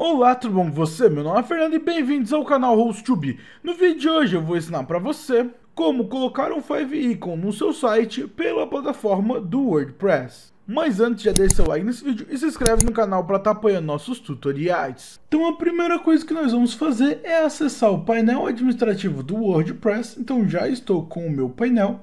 Olá, tudo bom com você? Meu nome é Fernando e bem-vindos ao canal host 2 No vídeo de hoje eu vou ensinar para você como colocar um 5-icon no seu site pela plataforma do WordPress. Mas antes, já deixa seu like nesse vídeo e se inscreve no canal para estar tá apoiando nossos tutoriais. Então a primeira coisa que nós vamos fazer é acessar o painel administrativo do WordPress. Então já estou com o meu painel.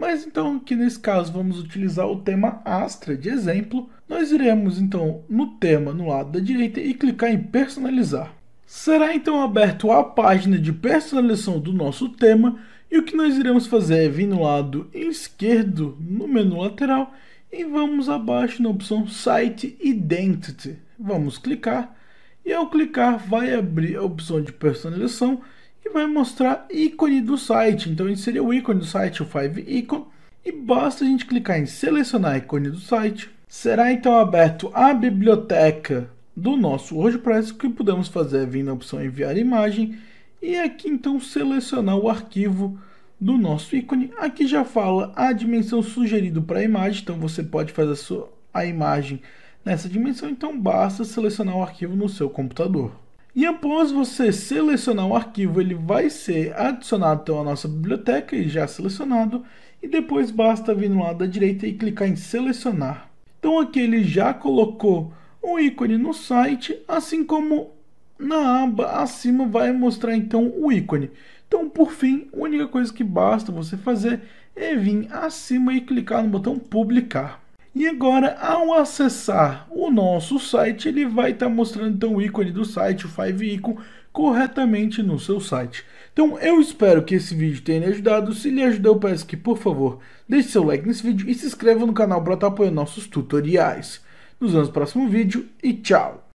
Mas então, aqui nesse caso, vamos utilizar o tema Astra de exemplo. Nós iremos então no tema no lado da direita e clicar em personalizar. Será então aberto a página de personalização do nosso tema e o que nós iremos fazer é vir no lado esquerdo no menu lateral e vamos abaixo na opção Site Identity. Vamos clicar e ao clicar vai abrir a opção de personalização e vai mostrar ícone do site. Então esse seria o ícone do site, o 5 icon. E basta a gente clicar em selecionar ícone do site. Será então aberto a biblioteca do nosso WordPress, que podemos fazer vindo a opção enviar imagem e aqui então selecionar o arquivo do nosso ícone. Aqui já fala a dimensão sugerida para a imagem, então você pode fazer a, sua, a imagem nessa dimensão, então basta selecionar o arquivo no seu computador. E após você selecionar o arquivo, ele vai ser adicionado então, à nossa biblioteca e já selecionado. E depois basta vir no lado da direita e clicar em selecionar. Então aqui ele já colocou o ícone no site, assim como na aba acima vai mostrar então o ícone. Então por fim, a única coisa que basta você fazer é vir acima e clicar no botão publicar. E agora, ao acessar o nosso site, ele vai estar tá mostrando então, o ícone do site, o 5 Icon, corretamente no seu site. Então eu espero que esse vídeo tenha lhe ajudado, se lhe ajudou peço que por favor deixe seu like nesse vídeo e se inscreva no canal para estar apoiando nossos tutoriais. Nos vemos no próximo vídeo e tchau!